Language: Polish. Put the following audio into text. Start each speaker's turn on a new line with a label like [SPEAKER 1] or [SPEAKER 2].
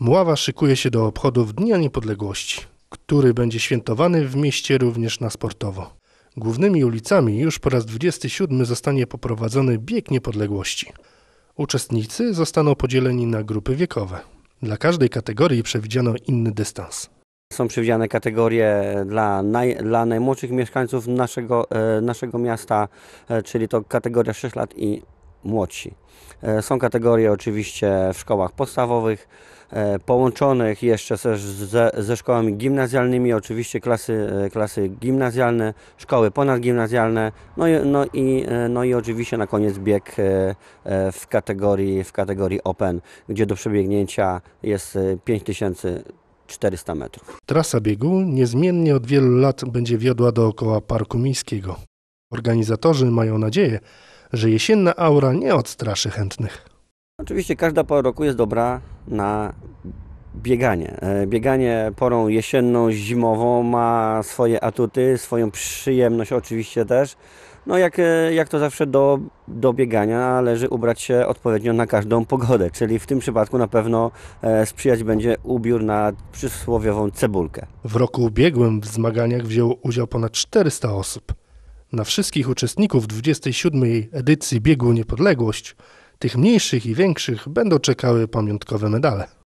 [SPEAKER 1] Mława szykuje się do obchodów Dnia Niepodległości, który będzie świętowany w mieście również na sportowo. Głównymi ulicami już po raz 27 zostanie poprowadzony bieg niepodległości. Uczestnicy zostaną podzieleni na grupy wiekowe. Dla każdej kategorii przewidziano inny dystans. Są
[SPEAKER 2] przewidziane kategorie dla, naj, dla najmłodszych mieszkańców naszego, e, naszego miasta, e, czyli to kategoria 6 lat i młodsi. E, są kategorie oczywiście w szkołach podstawowych, e, połączonych jeszcze ze, ze szkołami gimnazjalnymi, oczywiście klasy, e, klasy gimnazjalne, szkoły ponadgimnazjalne, no i, no, i, no i oczywiście na koniec bieg w kategorii, w kategorii Open, gdzie do przebiegnięcia jest 5000 400 metrów.
[SPEAKER 1] Trasa biegu niezmiennie od wielu lat będzie wiodła dookoła Parku Miejskiego. Organizatorzy mają nadzieję, że jesienna aura nie odstraszy chętnych.
[SPEAKER 2] Oczywiście każda pora roku jest dobra na bieganie. E, bieganie porą jesienną, zimową ma swoje atuty, swoją przyjemność oczywiście też. No jak, e, jak to zawsze do, do biegania należy ubrać się odpowiednio na każdą pogodę, czyli w tym przypadku na pewno e, sprzyjać będzie ubiór na przysłowiową cebulkę.
[SPEAKER 1] W roku ubiegłym w zmaganiach wzięło udział ponad 400 osób na wszystkich uczestników 27. edycji Biegu Niepodległość, tych mniejszych i większych, będą czekały pamiątkowe medale.